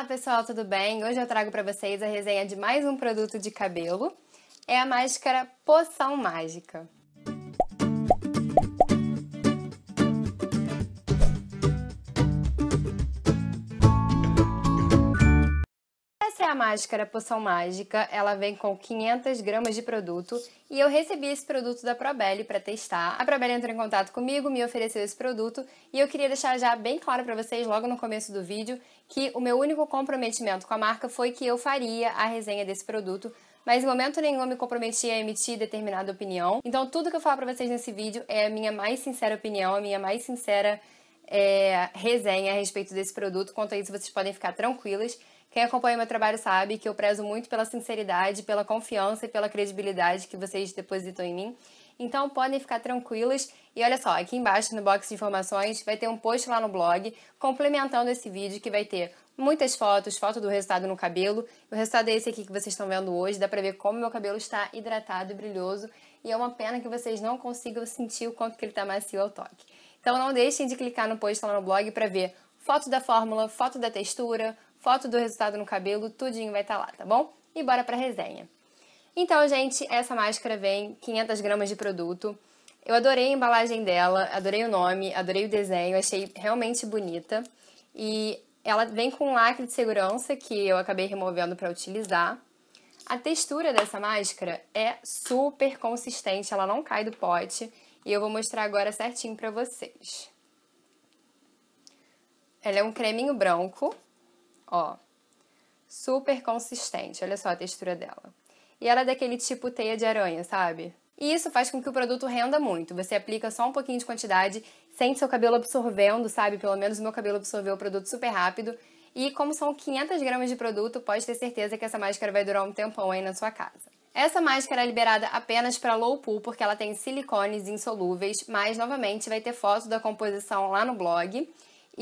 Olá pessoal, tudo bem? Hoje eu trago para vocês a resenha de mais um produto de cabelo. É a máscara Poção Mágica. Essa é a máscara Poção Mágica, ela vem com 500 gramas de produto e eu recebi esse produto da Probelli para testar. A Probelli entrou em contato comigo, me ofereceu esse produto e eu queria deixar já bem claro para vocês logo no começo do vídeo que o meu único comprometimento com a marca foi que eu faria a resenha desse produto, mas em momento nenhum eu me comprometi a emitir determinada opinião. Então, tudo que eu falo para vocês nesse vídeo é a minha mais sincera opinião, a minha mais sincera é, resenha a respeito desse produto. Quanto a isso, vocês podem ficar tranquilas. Quem acompanha meu trabalho sabe que eu prezo muito pela sinceridade, pela confiança e pela credibilidade que vocês depositam em mim. Então podem ficar tranquilas. E olha só, aqui embaixo no box de informações vai ter um post lá no blog complementando esse vídeo que vai ter muitas fotos, foto do resultado no cabelo. O resultado é esse aqui que vocês estão vendo hoje, dá pra ver como meu cabelo está hidratado e brilhoso. E é uma pena que vocês não consigam sentir o quanto que ele está macio ao toque. Então não deixem de clicar no post lá no blog para ver foto da fórmula, foto da textura, foto do resultado no cabelo, tudinho vai estar tá lá, tá bom? E bora pra resenha. Então, gente, essa máscara vem 500 gramas de produto. Eu adorei a embalagem dela, adorei o nome, adorei o desenho, achei realmente bonita. E ela vem com um lacre de segurança que eu acabei removendo para utilizar. A textura dessa máscara é super consistente, ela não cai do pote e eu vou mostrar agora certinho para vocês. Ela é um creminho branco, ó, super consistente, olha só a textura dela e ela é daquele tipo teia de aranha, sabe? E isso faz com que o produto renda muito. Você aplica só um pouquinho de quantidade, sente seu cabelo absorvendo, sabe? Pelo menos o meu cabelo absorveu o produto super rápido. E como são 500 gramas de produto, pode ter certeza que essa máscara vai durar um tempão aí na sua casa. Essa máscara é liberada apenas para low pool porque ela tem silicones insolúveis, mas novamente vai ter foto da composição lá no blog.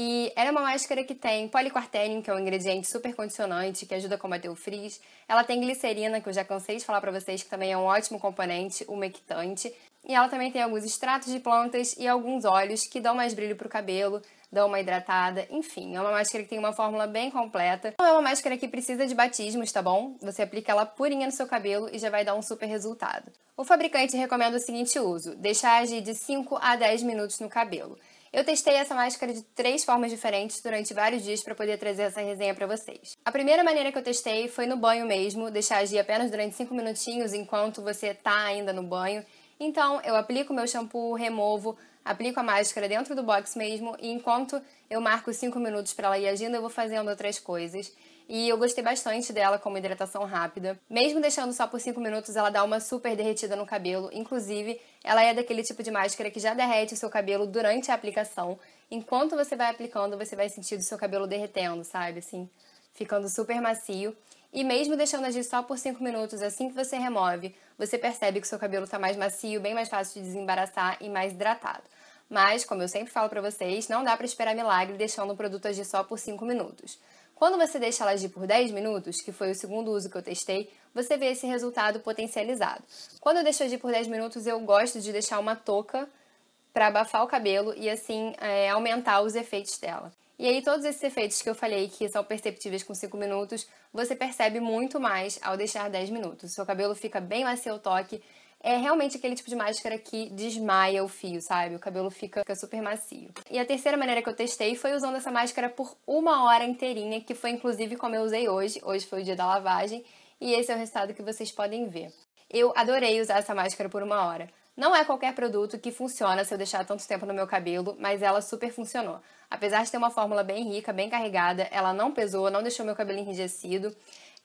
E ela é uma máscara que tem poliquartênio, que é um ingrediente super condicionante, que ajuda a combater o frizz. Ela tem glicerina, que eu já cansei de falar para vocês, que também é um ótimo componente umectante. E ela também tem alguns extratos de plantas e alguns óleos que dão mais brilho para o cabelo, dão uma hidratada, enfim, é uma máscara que tem uma fórmula bem completa. Não é uma máscara que precisa de batismos, tá bom? Você aplica ela purinha no seu cabelo e já vai dar um super resultado. O fabricante recomenda o seguinte uso: deixar agir de 5 a 10 minutos no cabelo. Eu testei essa máscara de três formas diferentes durante vários dias para poder trazer essa resenha para vocês. A primeira maneira que eu testei foi no banho mesmo, deixar agir apenas durante 5 minutinhos enquanto você está ainda no banho. Então, eu aplico meu shampoo, removo, aplico a máscara dentro do box mesmo e enquanto eu marco 5 minutos para ela ir agindo, eu vou fazendo outras coisas e eu gostei bastante dela como hidratação rápida. Mesmo deixando só por 5 minutos, ela dá uma super derretida no cabelo. Inclusive, ela é daquele tipo de máscara que já derrete o seu cabelo durante a aplicação. Enquanto você vai aplicando, você vai sentindo o seu cabelo derretendo, sabe? Assim, ficando super macio. E mesmo deixando agir só por 5 minutos, assim que você remove, você percebe que o seu cabelo está mais macio, bem mais fácil de desembaraçar e mais hidratado. Mas, como eu sempre falo para vocês, não dá para esperar milagre deixando o produto agir só por 5 minutos. Quando você deixa ela agir por 10 minutos, que foi o segundo uso que eu testei, você vê esse resultado potencializado. Quando eu deixo agir por 10 minutos, eu gosto de deixar uma touca para abafar o cabelo e assim é, aumentar os efeitos dela. E aí, todos esses efeitos que eu falei que são perceptíveis com 5 minutos, você percebe muito mais ao deixar 10 minutos. seu cabelo fica bem macio ao toque é realmente aquele tipo de máscara que desmaia o fio, sabe? O cabelo fica, fica super macio. E a terceira maneira que eu testei foi usando essa máscara por uma hora inteirinha, que foi inclusive como eu usei hoje. Hoje foi o dia da lavagem e esse é o resultado que vocês podem ver. Eu adorei usar essa máscara por uma hora. Não é qualquer produto que funciona se eu deixar tanto tempo no meu cabelo, mas ela super funcionou. Apesar de ter uma fórmula bem rica, bem carregada, ela não pesou, não deixou meu cabelo enrijecido.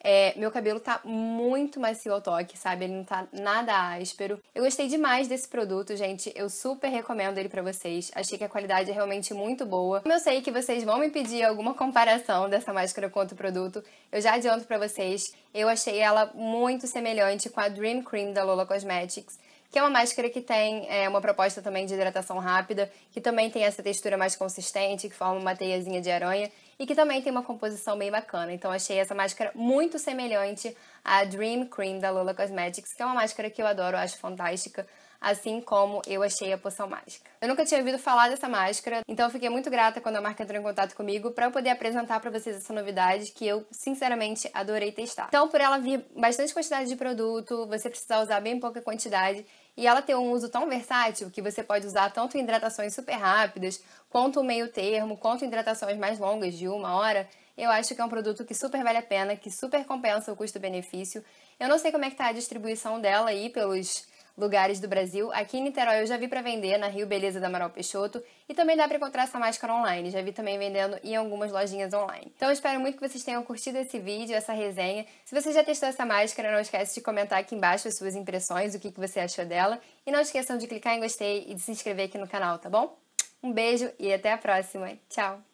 É, meu cabelo tá muito macio ao toque, sabe? Ele não tá nada áspero. Eu gostei demais desse produto, gente. Eu super recomendo ele para vocês. Achei que a qualidade é realmente muito boa. Como eu sei que vocês vão me pedir alguma comparação dessa máscara com outro produto, eu já adianto para vocês. Eu achei ela muito semelhante com a Dream Cream da Lola Cosmetics que é uma máscara que tem é, uma proposta também de hidratação rápida, que também tem essa textura mais consistente, que forma uma teiazinha de aranha e que também tem uma composição bem bacana. Então achei essa máscara muito semelhante à Dream Cream da Lola Cosmetics, que é uma máscara que eu adoro, acho fantástica assim como eu achei a poção mágica. Eu nunca tinha ouvido falar dessa máscara, então eu fiquei muito grata quando a marca entrou em contato comigo para eu poder apresentar para vocês essa novidade que eu sinceramente adorei testar. Então, por ela vir bastante quantidade de produto, você precisa usar bem pouca quantidade e ela tem um uso tão versátil que você pode usar tanto hidratações super rápidas, quanto meio termo, quanto hidratações mais longas, de uma hora. Eu acho que é um produto que super vale a pena, que super compensa o custo-benefício. Eu não sei como é que tá a distribuição dela aí pelos lugares do Brasil. Aqui em Niterói eu já vi para vender na Rio Beleza da Amaral Peixoto e também dá para encontrar essa máscara online. Já vi também vendendo em algumas lojinhas online. Então eu espero muito que vocês tenham curtido esse vídeo, essa resenha. Se você já testou essa máscara, não esquece de comentar aqui embaixo as suas impressões, o que, que você achou dela. E não esqueçam de clicar em gostei e de se inscrever aqui no canal, tá bom? Um beijo e até a próxima. Tchau!